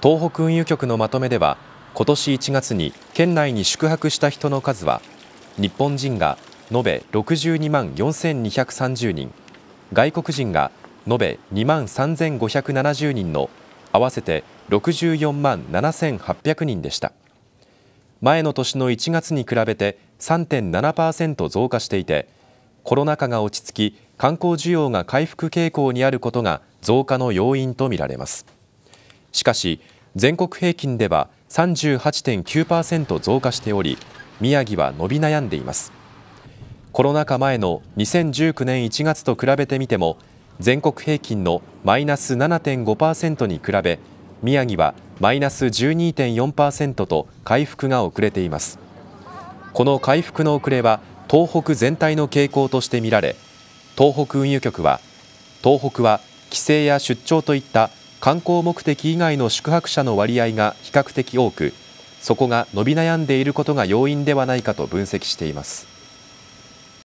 東北運輸局のまとめでは今年1月に県内に宿泊した人の数は日本人が延べ62万4230人外国人が延べ2万3570人の合わせて64万7800人でした前の年の1月に比べて3.7%増加していてコロナ禍が落ち着き観光需要が回復傾向にあることが増加の要因とみられます。しかし、全国平均では38.9%増加しており、宮城は伸び悩んでいます。コロナ禍前の2019年1月と比べてみても、全国平均のマイナス7.5%に比べ、宮城はマイナス12.4%と回復が遅れています。この回復の遅れは東北全体の傾向として見られ、東北運輸局は、東北は帰省や出張といった観光目的以外の宿泊者の割合が比較的多くそこが伸び悩んでいることが要因ではないかと分析しています。